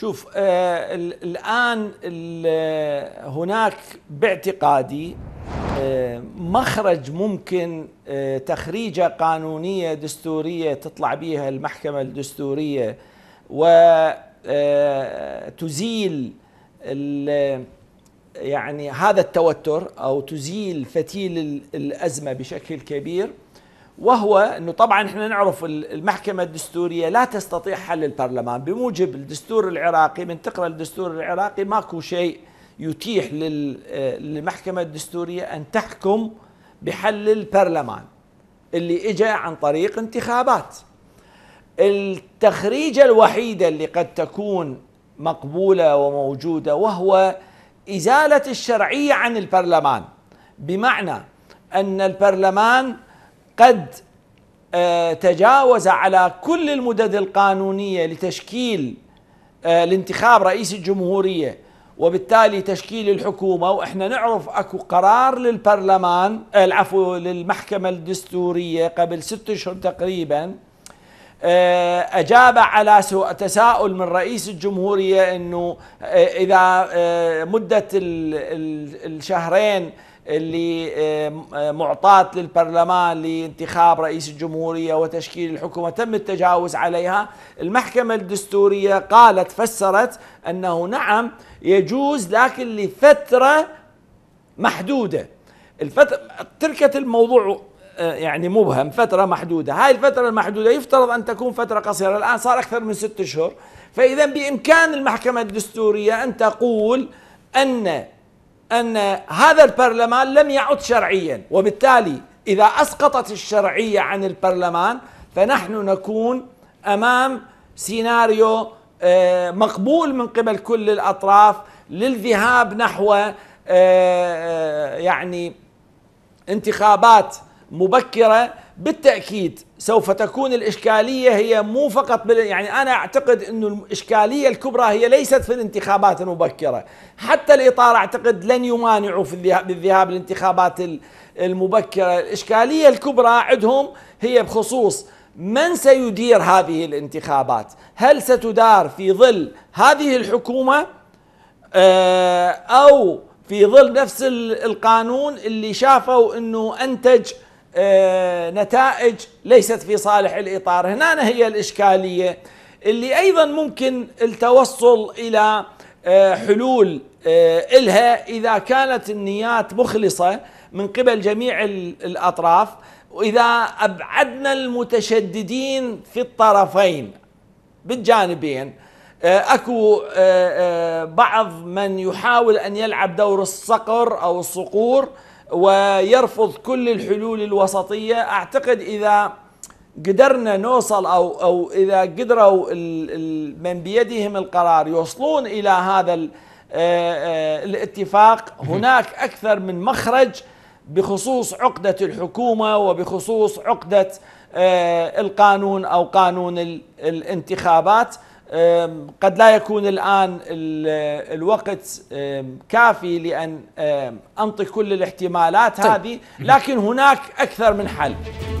شوف آه الآن آه، هناك باعتقادي آه مخرج ممكن آه تخريجة قانونية دستورية تطلع بها المحكمة الدستورية وتزيل آه، يعني هذا التوتر أو تزيل فتيل الأزمة بشكل كبير وهو أنه طبعا إحنا نعرف المحكمة الدستورية لا تستطيع حل البرلمان بموجب الدستور العراقي من تقرأ الدستور العراقي ماكو شيء يتيح آه، للمحكمة الدستورية أن تحكم بحل البرلمان اللي اجى عن طريق انتخابات التخريجة الوحيدة اللي قد تكون مقبولة وموجودة وهو إزالة الشرعية عن البرلمان بمعنى أن البرلمان قد آه، تجاوز على كل المدد القانونية لتشكيل آه، لانتخاب رئيس الجمهورية وبالتالي تشكيل الحكومة وإحنا نعرف أكو قرار للبرلمان آه، العفو للمحكمة الدستورية قبل ست أشهر تقريبا أجاب على تساؤل من رئيس الجمهورية أنه إذا مدة الشهرين اللي آه، آه، معطاة للبرلمان لانتخاب رئيس الجمهورية وتشكيل الحكومة تم التجاوز عليها المحكمة الدستورية قالت فسرت أنه نعم يجوز لكن لفترة محدودة الفترة تركت الموضوع آه، يعني مبهم فترة محدودة هاي الفترة المحدودة يفترض أن تكون فترة قصيرة الآن صار أكثر من ست أشهر فإذا بإمكان المحكمة الدستورية أن تقول أن أن هذا البرلمان لم يعد شرعيا وبالتالي إذا أسقطت الشرعية عن البرلمان فنحن نكون أمام سيناريو آه، مقبول من قبل كل الأطراف للذهاب نحو آه، آه، يعني انتخابات مبكره بالتأكيد سوف تكون الإشكالية هي مو فقط بال... يعني أنا أعتقد أنه الإشكالية الكبرى هي ليست في الانتخابات المبكرة حتى الإطار أعتقد لن يمانعوا في بالذهاب للانتخابات المبكرة الإشكالية الكبرى عندهم هي بخصوص من سيدير هذه الانتخابات هل ستدار في ظل هذه الحكومة آه، أو في ظل نفس القانون اللي شافوا أنه أنتج آه، نتائج ليست في صالح الإطار هنا هي الإشكالية اللي أيضا ممكن التوصل إلى آه، حلول آه، إلها إذا كانت النيات مخلصة من قبل جميع الأطراف وإذا أبعدنا المتشددين في الطرفين بالجانبين اكو بعض من يحاول ان يلعب دور الصقر او الصقور ويرفض كل الحلول الوسطية أعتقد إذا قدرنا نوصل أو, أو إذا قدروا من بيدهم القرار يوصلون إلى هذا آه، آه، الاتفاق هناك أكثر من مخرج بخصوص عقدة الحكومة وبخصوص عقدة آه، القانون أو قانون الانتخابات قد لا يكون الآن الوقت كافي لأن أنطي كل الاحتمالات طيب. هذه لكن هناك أكثر من حل